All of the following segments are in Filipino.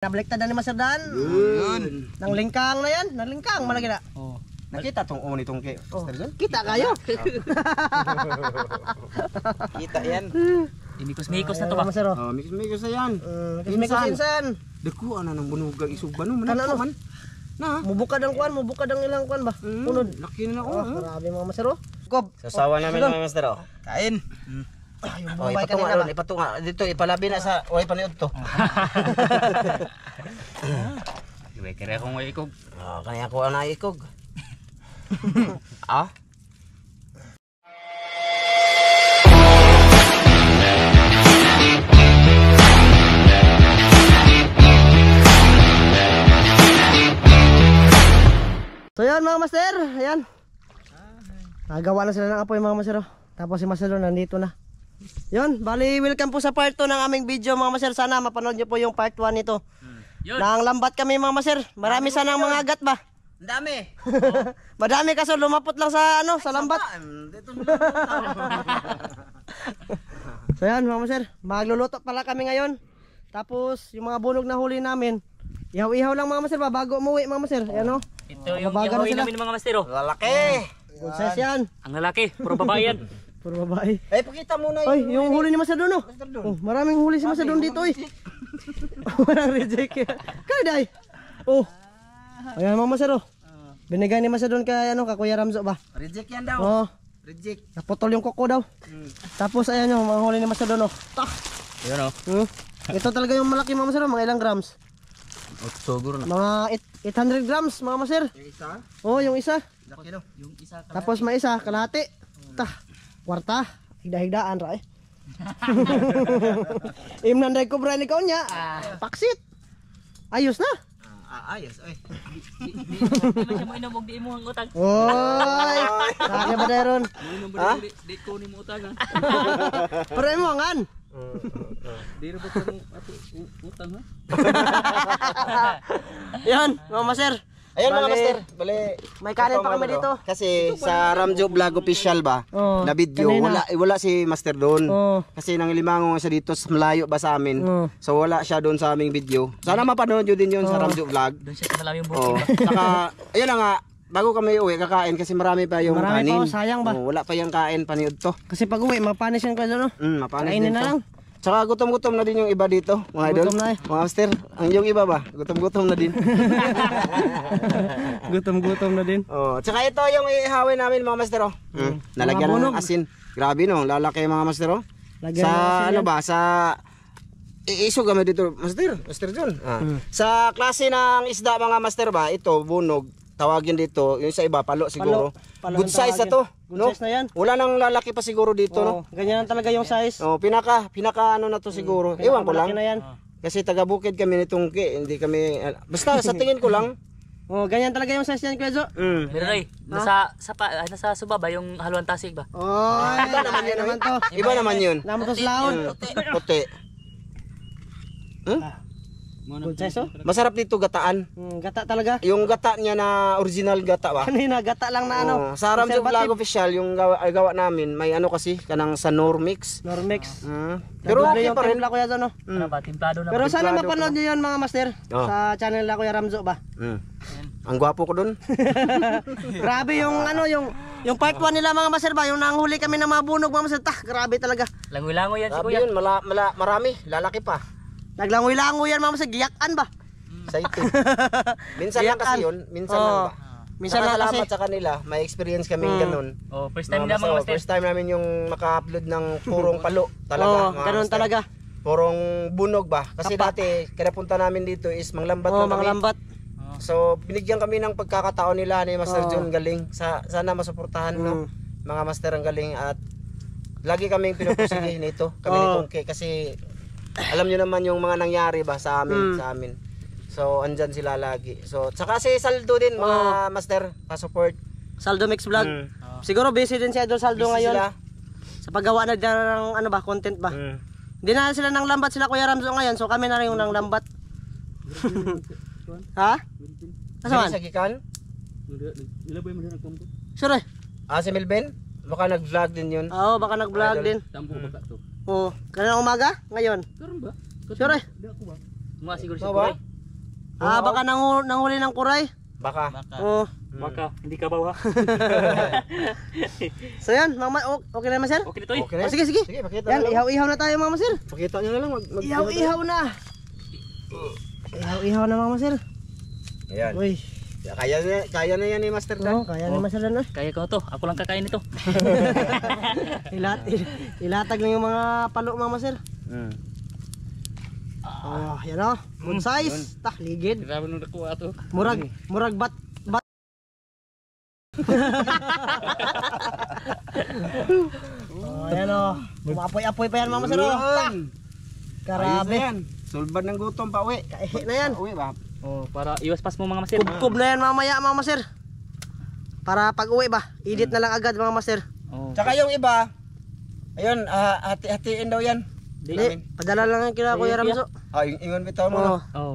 Nabaliktad na ni Master Dan. Yun. Nang lingkang na yan. Nang lingkang malagi na. Oh. Nakita tong o nitong kay oh. Master Dan. Kita kayo. Kita yan. Mikos-mikos na to ba? oh. mikos-mikos oh, na yan. Uh, mm, Mikos-mikos Deku, na ano nang bunugang isugban mo. Manang ano, ano? man. Na. Mubuka dang kuan, mubuka dang ilang kuan ba? Mm, Laki na ako. Oh, grabe mga Master. Oh. Gob. Sasawa namin mga Master. Kain. Mm. Ay, ah, yung buhay ka na ba? Ipatunga, dito, ipalabi na sa, way oh, panood to. Iwe kere akong way ikog. Oh, kaya ko na ikog. ah? So yan mga master, ayan. Nagawa na sila ng apoy mga master. Oh. Tapos si master oh, nandito na. Yun, bali welcome po sa part 2 ng aming video mga maser. Sana mapanood nyo po yung part 1 nito. Hmm. Yun. Nang lambat kami mga maser. Marami Dami sana ang mga agat ba? Ang dami. Madami kaso lumapot lang sa ano, sa lambat. so yan mga maser, magluluto pala kami ngayon. Tapos yung mga bunog na huli namin, ihaw-ihaw lang mga maser ba bago umuwi mga maser. Yan oh. Ito yung ihaw namin mga maser oh. Lalaki. Good size yan. Ang lalaki, puro babae yan. Puro babae. Eh, pakita muna yung... Ay, yung huli ni Masadon, oh. Masadon. Oh, maraming huli si Masadon dito, eh. Walang reject. Kaya, day. Oh. Ayan, mga Masad, oh. Binigay ni Masadon kay, ano, kakuya Ramzo ba? Reject yan daw. Oh. Reject. Naputol yung kuko daw. Hmm. Tapos, ayan yung mga huli ni Masadon, oh. Tak. Ayan, oh. Hmm. Ito talaga yung malaki, mga Masadon. Oh. Mga ilang grams? Siguro na. Mga 800 grams, mga Masir. Yung isa? oh, yung isa. Yung isa. Tapos may isa, kalahati. Ta. Warta hida higdaan rai eh. Imnan dari berani kau nya ah. paksit ah, ah, ayus nah ayos oy macam ino mog di imo ang utang oy kaya ba daron di ko ni mo utang pero ngan di rebut utang ha yan mama sir Ayun mga master, bali. May kanin pa kami dito. Kasi sa Ramjo Vlog official ba, Oo, oh, na video, kanina. wala, wala si master doon. Oo. Oh. Kasi nangilimangong siya dito, s- malayo ba sa amin. Oo. Oh. So wala siya doon sa aming video. Sana mapanood nyo din yun sa Ramjo Vlog. Doon siya sa yung buhok. Oh. Saka, ayun nga, bago kami uwi, kakain kasi marami pa yung Marami pa, oh, sayang ba? Oo, wala pa yung kain, panood to. Kasi pag uwi, mapanis yan ko doon. Mm, mapanis Kainin din na lang. Tsaka gutom-gutom na din yung iba dito, mga idol. Gutom na eh. Mga master, ang yung iba ba? Gutom-gutom na din. Gutom-gutom na din. Oh, tsaka ito yung ihawin namin mga master oh. Hmm. Mm. Nalagyan ng asin. Grabe no, lalaki mga master oh. Lagyan sa ano ba, sa iisog kami dito, master, master John. Ah. Hmm. Sa klase ng isda mga master ba, ito bunog, tawagin dito, yung sa iba palo siguro. Palo, palo Good size na to. Good no? size na yan. Wala nang lalaki pa siguro dito, Oo, no? Ganyan lang talaga yung size. Oh, pinaka pinaka ano na to mm, siguro. Pinaka Ewan ko lang. na yan. Ah. Kasi taga bukid kami nitong ki, hindi kami basta sa tingin ko lang. Oh, ganyan talaga yung size niyan, Kuya Jo. Mm. Miray, nasa sa pa, ah, nasa suba yung haluan tasig ba? Oh, iba naman yun eh. naman to. Iba naman yun. Naman sa laon. Mm. Puti. Hmm? Ah. Bunseso? Masarap dito gataan. Mm, gata talaga? Yung gata niya na original gata ba? Kanina ah, gata lang na ano. Oh, sa Aram Job Vlog Official, yung gawa, ay, gawa namin, may ano kasi, kanang sa Normix. Normix. Uh, pero okay pa rin. Yung kuya no? Mm. Ano ba, timplado na. Pero sana mapanood niyo yun mga master. Oh. Sa channel na Kuya Ramzo ba? Mm. Ang gwapo ko doon. grabe yung ano, yung yung part 1 nila mga master ba, yung nanghuli kami ng mga bunog mga master. Ta, grabe talaga. Langoy-langoy yan si Kuya. Yun, mala, mala, marami, lalaki pa. Naglangoy-langoy yan mama sa giyakan ba? Sa ito. Minsan lang kasi yun. Minsan oh. lang ba? Minsan lang kasi. sa kanila. May experience kami mm. ganun. Oh, first time namin mga First time namin yung maka-upload ng purong palo. Talaga. Oh, ganun master. talaga. Purong bunog ba? Kasi Kapa. dati, kinapunta namin dito is manglambat oh, na kami. Manglambat. Oh. So, binigyan kami ng pagkakataon nila ni Master oh. John Galing. Sa, sana masuportahan mm. no? mga Master ang galing at lagi kaming pinupusigay nito. Kami oh. ni Tungke kasi alam niyo naman yung mga nangyari ba sa amin, mm. sa amin. So andyan sila lagi. So saka si Saldo din mga oh. master, pa-support. Saldo Mix Vlog. Mm. Oh. Siguro busy din si Idol Saldo busy ngayon. Sila. Sa paggawa na dyan ng ano ba, content ba. Mm. Hindi na sila nang lambat sila Kuya Ramzo ngayon, so kami na rin yung nang lambat. ha? Asaman? Sa Gikan? Ilan ba yung mga nagkompo? Sure. Ah, si Melvin? Baka nag-vlog din yun. Oo, baka nag-vlog din. Tambo baka to. Oh, kanina umaga? Ngayon? Karon ba? Sure. Hindi ako ba? Mga si Kuray. Ah, baka nang nanguli ng Kuray? Baka. Baka. Oh. Hmm. Baka, hindi ka bawa. so yan, mga okay na naman sir? Okay na to eh. Okay. Oh, sige, sige. Sige, pakita yan, ihaw-ihaw na tayo mga masir. Pakita nyo na lang. Mag, mag ihaw-ihaw na. Ihaw-ihaw na mga masir. Ayan. Uy. Kaya na, kaya na yan ni Master Dan. Oo, kaya na oh. Master Dan. Kaya ko to. Ako lang kakain ito. Ilat, il, ilatag lang yung mga palo mga Master. Mm. Oh, yan oh. Good hmm. size. Tah, ligid. Grabe nung nakuha to. Murag, murag bat. bat. oh, yan oh. Umapoy-apoy pa yan mga Master. Oh. Karabe. Solban ng gutom pa uwi. Kaihit na yan. Uwi ba? Oh, para iwas pas mo mga master. Kubkob na yan mamaya mga master. Para pag uwi ba, edit hmm. na lang agad mga master. Oh. Tsaka yung iba, ayun, ah, hati-hatiin daw yan. Hindi, padala lang yan kila Kuya Ramzo. Ah, ing- ingon bitaw mo. Oo. Oh. oh.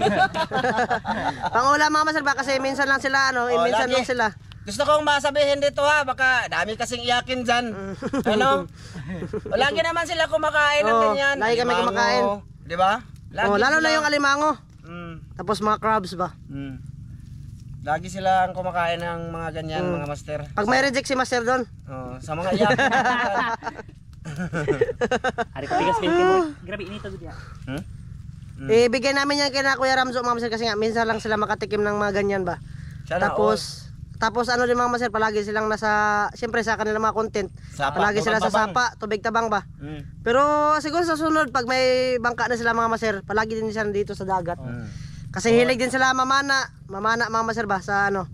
Pangula mga master ba kasi minsan lang sila ano, Oh, eh, minsan lagi. lang sila. Gusto kong masabihin dito ha, baka dami kasing iyakin dyan. Mm. ano? Lagi naman sila kumakain ng Oo, oh, ganyan. lagi kami kumakain. Di ba? Lagi Oh, lalo na yung alimango. Tapos mga crabs ba? Mm. Lagi sila ang kumakain ng mga ganyan, Mm. mga master. Pag may reject si Master doon, Oo, sa mga yak. Hari ko bigas kayo mo. Grabe inito gud ya. Hmm? hmm? ibigay namin yan kina Kuya Ramzo mga master kasi nga minsan lang sila makatikim ng mga ganyan ba. Sana all. Tapos tapos ano din mga master, palagi silang nasa siyempre sa kanila mga content. Sapa, palagi sila sa sapa, tubig tabang ba. Mm. Pero siguro sa sunod pag may bangka na sila mga master, palagi din sila nandito sa dagat. Mm. Kasi Or, hilig din sila mamana, mamana mga master ba sa ano.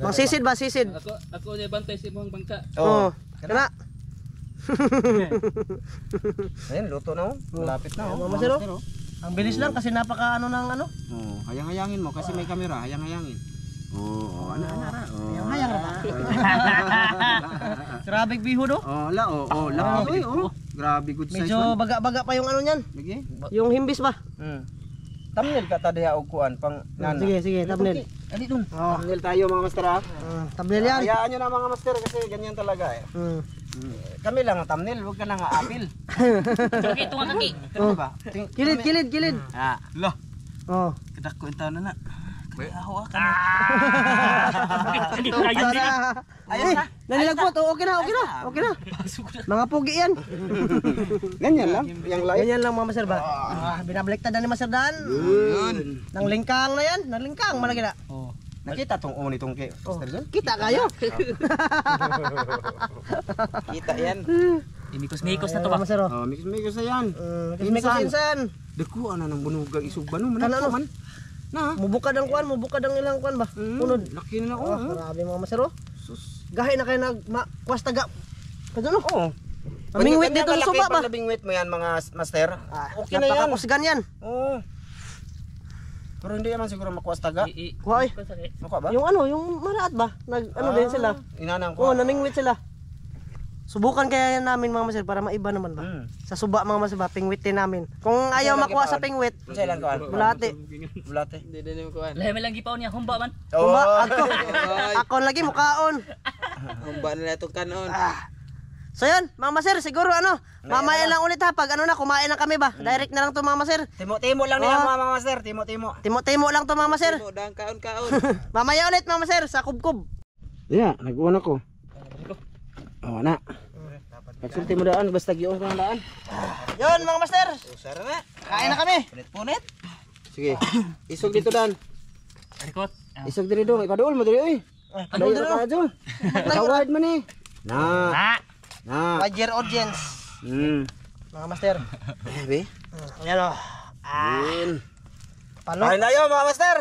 Mang sisid ba sisid? Ako ako ni bantay si mong bangka. Oo. Oh. Kana. Ayun, luto na oh. Malapit na oh. Mama Sir. Oh. Ang bilis lang kasi napaka ano ng ano. Oo, hayang-hayangin mo kasi may camera, hayang-hayangin. Oo, ano ano ra. Hayang-hayang ra. Grabe biho do. Oh, la oh, oh, la. Oh, grabe good size. Medyo baga-baga pa yung ano niyan. Yung himbis ba? Mm thumbnail ka tadi og kuan pang ah, nana. Sige sige, thumbnail. Ani dun. Oh. Thumbnail tayo mga master Ah. Uh, thumbnail yan. Hayaan niyo na mga master kasi ganyan talaga eh. Mm. Kami lang ang thumbnail, huwag ka na nga apil. Okay, tunga kaki. Kili, kilid, kilid, kilid. Ah. Lo. Oh. Kedak ko itaw na na. Nahawa ka na. Dito ah! Ayos na. Nanilagpot. Oh, okay na, okay na. Okay na. Mga pugi yan. Ganyan lang. Yang lain. Ganyan lang mga Sir Dan. Ah, binabaliktad na ni Master Dan. Yun. Nang lingkang na yan. Nang lingkang malagi na. Oh. Nakita tong uno nitong kay oh. Master Dan. Kita kayo. Kita yan. Mikos-mikos na to ba? Oh, mikos-mikos oh, na yan. Mikos-mikos mm, insan. Dekuan na ng bunugang isog ba ano, no? Manan na? Mubukad ang kuan, mubukad ang ilang kuan ba? Mm, Unod. Laki na ako. Oh, Grabe mga masero. Oh. Sus. Gahi na kay nag ma, kuwas taga. Kadto no? Oo. Labing wit dito sa suba ba? Labing wit mo yan mga master. Ah, okay na yan. Napakakusigan yan. Oo. Oh. Pero hindi naman siguro makuha taga. Kuha eh. Makuha ba? Yung ano, yung maraat ba? Nag, ano ah, din sila? Inanang ko. Oo, naming namingwit sila. Subukan kaya namin mga masir para maiba naman ba. Hmm. Sa suba mga masir ba, pingwitin namin. Kung ayaw makuha sa pingwit, sa lang kuan? Bulate. Bulate. Hindi din yung kuan. Lahi lang gipaon niya humba man. Humba ako. ako lagi mukaon. humba nila to kanon. Ah. So yun, mga masir, siguro ano, mamaya ano? lang ulit ha, pag ano na, kumain na kami ba? Hmm. Direct na lang to mga masir. Timo-timo lang nila ah. mga masir, timo-timo. Timo-timo lang to mga masir. Timo, dang kaon-kaon. mamaya ulit mga masir, sa kubkub. Yeah, nag-uwan ako. Oh, na. Nagsulti mo daan basta giong kang daan. Yon mga master. Sir, na. Eh. Kain na kami. Punit-punit. Sige. Isog dito daan. Arikot. Isog dito dong. Ipadol mo dito, oy. Padol dito. ka dito. Tawad man ni. Na. Na. Na. Wajer audience. Hmm. Mga master. Be. Yan oh. Ah. Kain na yun, mga master.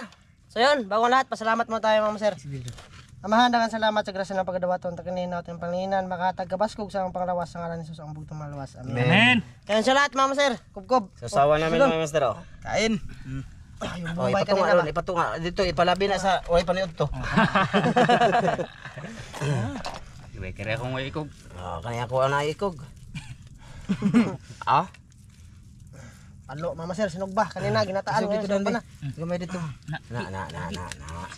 So yun, bago lahat, pasalamat mo tayo mga master. Sige. dito. Amahan dakan salamat sa grasya ng pagkadawaton takinin natin panginan makatag kabaskog sa ang panglawas sa ngalan ni Jesus ang bugtong maluwas. Amen. Amen. Kain sa lahat, Mama Sir. Kubkob. Sasawa namin, Mama Sir. Oh. Kain. Mm. Ay, oh, ipatunga, ba? ipatunga. Dito, ipalabi na sa way paniod to. Iway oh. kare akong way ikog. Oh, ah, kaya ko na ikog. ah? Palo, Mama Sir, sinog ba? Kanina, ginataan. Sige ko na. Gamay dito. Na, na, na, na, na.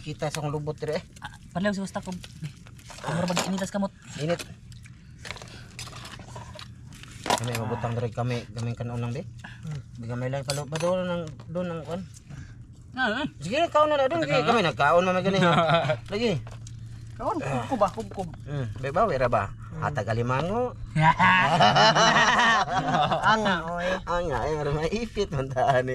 kita sang lubot dire eh Panlaw si ustak kamar bagi ini tas kamot init kami mabutang dire kami kami kan unang be biga may lang palo padol nang do nang kon sige kaon na dun sige kami kaon man gani lagi kaon kum kum. hmm be ba wera ba hmm. Ata kalimango. Anga oi. Anga eh, ay meron ipit man ni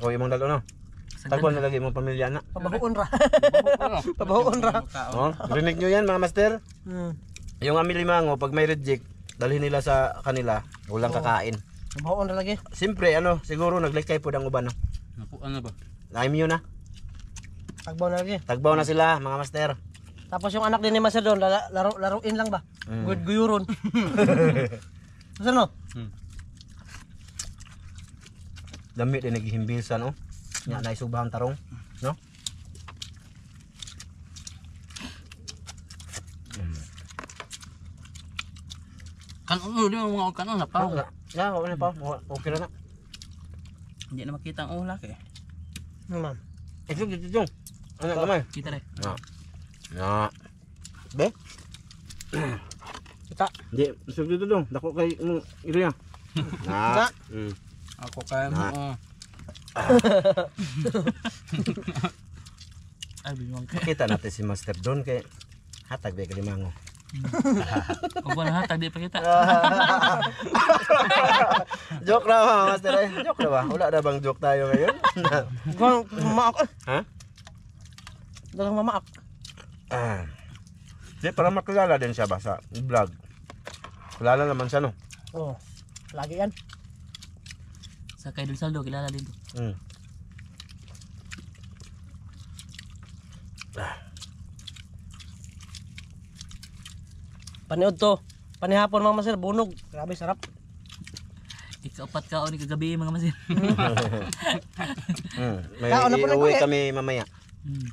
Ikaw imong dalo no. Tagpuan na lagi mong pamilya na. Pabahuon ra. Pabahuon ra. Oh, rinig niyo yan mga master. Hmm. Yung aming limango, pag may reject, dalhin nila sa kanila, walang kakain. Pabahuon ra lagi. Siyempre, ano, siguro naglikay po ang uban. No? Naku, ano ba? Na-immune na. Tagbaw na lagi. Tagbaw na sila, mga master. Tapos yung anak din ni Master Don, laro, laruin lang ba? Mm. Good guyuron. Saan no? Hmm damit din naghihimbilsan oh. Nya hmm. na isubahan tarong, no? Kanon oh, mo din mga kanon na pa. Ya, wala na pa. Okay na. Hindi na makita ang ulak ano, eh. Naman. Ito dito dito. Ano kamay? Kita na. Na. Na. Be? Kita. Hindi, sugod dito dong. Dako kay ano, iriya. Na. Mm. Aku kan. Nah. Ay, bingung ka. Kita nanti si Master Don kay hatag ba kelima mango. Kung pun hatag dia pakai hmm. tak jok lah ba, Master? Eh? Joke na ba? Wala na bang jok tayo ngayon? Ya. Kung mamaak. Ha? Dalang mamaak. Ah. Di, para makilala din siya siapa sa vlog? Kilala naman siya, no? Oh, lagi kan Sa kay Dulsaldo, kilala din to. Mm. Paniod to. Panihapon mga masir, bunog. Grabe, sarap. Ikaapat kaon oh, kagabi mga masir. mm. May na po iuwi kami mamaya. Hmm.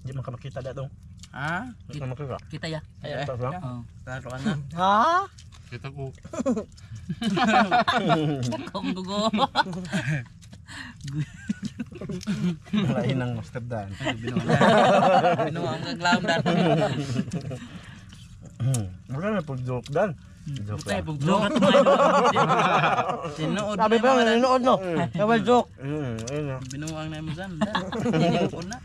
Hindi man ka makita dito. Ha? Hindi ka makita. Kita ya. Ay, ay, ay. Oo. Taruan na. Ha? Kita ko. Kung gugo. Malain ng mustard dan. Binuang ang laon dan. Wala na pag joke dan. Joke lang. Pag joke. Sinuod Sabi pa nga sinuod no. Kawal joke. Binuang na mo dan. Hindi na.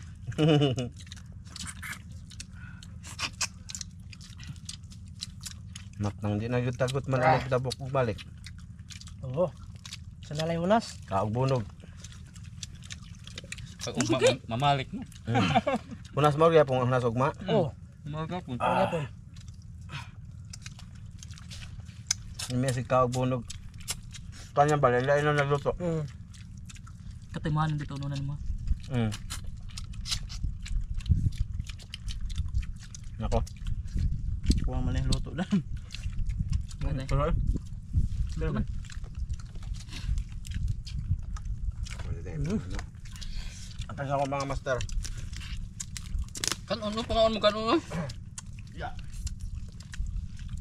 Nak nang di nagtagot man ang ah. magdabok balik. Oo. Sa nalay unas. Kaog bunog. Pag ugma, mamalik mo. Mm. Unas mo gyapon ang unas ugma. Oo. Mga mm. po. Ah. May si kaog bunog. Kanya ba lalay na nagluto. Mm. Katimahan dito nunan ano mo. Mm. Nako. Kuha mo lang luto lang. Dami. Sarap. Dami. Ang ko mga master. Kanon mo, pangaon mo kanon mo. Yeah.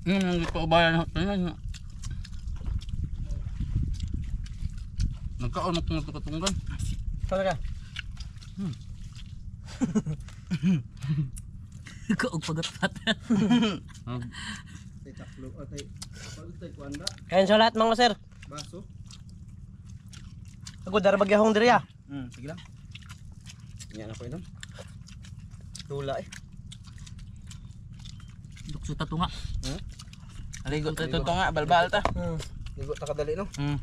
Yung mga paubayan natin yan. Nagkaon mo kung nagkatunggan. Talaga? Hmm. Kaog pagat-pat. Tay taklog o tay Kain sa lahat mga sir. Baso. Ako dara bagyahong diri ya. Ah. Hmm, sige lang. Nya na ko inom. Tula eh. Dukso ta tunga. Hmm? Aligo ta tunga, balbal ta. Hmm. Ligo ta kadali no. Hmm.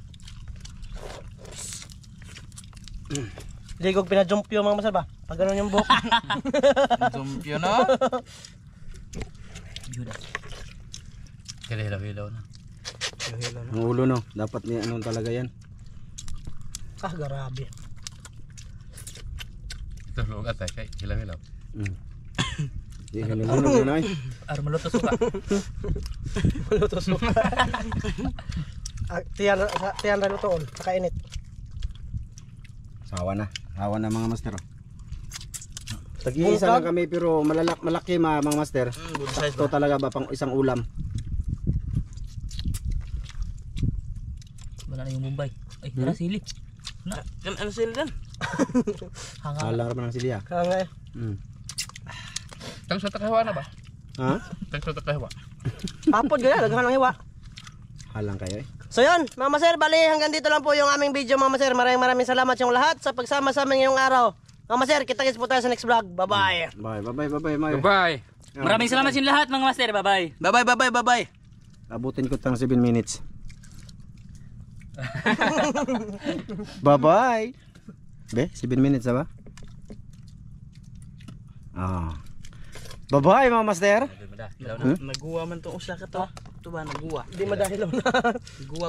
Ligog pinajumpyo mga masal ba? Pagano ganun yung buhok. Jumpyo no? Judas. Hilaw-hilaw na. Hilaw-hilaw na. Ang ulo no, dapat ni anong talaga yan. Ah, garabi. Ito lugat ay kay hilaw-hilaw. Mm. Di ano? hilaw-hilaw na ay. Ar maluto suka. maluto suka. ah, tiyan tiyan ra lutoon, pakainit. Sawa na. Sawa na mga master. Oh. Tag-iisa lang kami pero malalak malaki ma, mga master. Mm, Sakto talaga ba pang isang ulam? Wala na yung Mumbai. Ay, hmm? Araceli. Na. Kan Araceli dan. Hanga. Alar man ang sili ah. Hanga. Eh. Hmm. Tang sa takawa na ba? Ha? Tang sa takawa. Papod gaya, lagahan ng hiwa. Halang kayo eh. So yun, Mama Sir, bali hanggang dito lang po yung aming video Mama Sir. Maraming maraming salamat yung lahat sa pagsama sa amin ngayong araw. Mama Sir, kita kits po tayo sa next vlog. Bye-bye. Hmm. Bye, bye-bye, bye-bye. Bye-bye. Ah. Maraming salamat sa lahat mga Master. Bye-bye. Bye-bye, bye-bye, bye-bye. Abutin ko tang 7 minutes. Bye-bye. Be, 7 minutes na ba? Ah. Oh. Bye-bye mga master. Hmm? Naguwa man to usa ka to. Tuba naguwa. Hindi madahilaw na. Guwa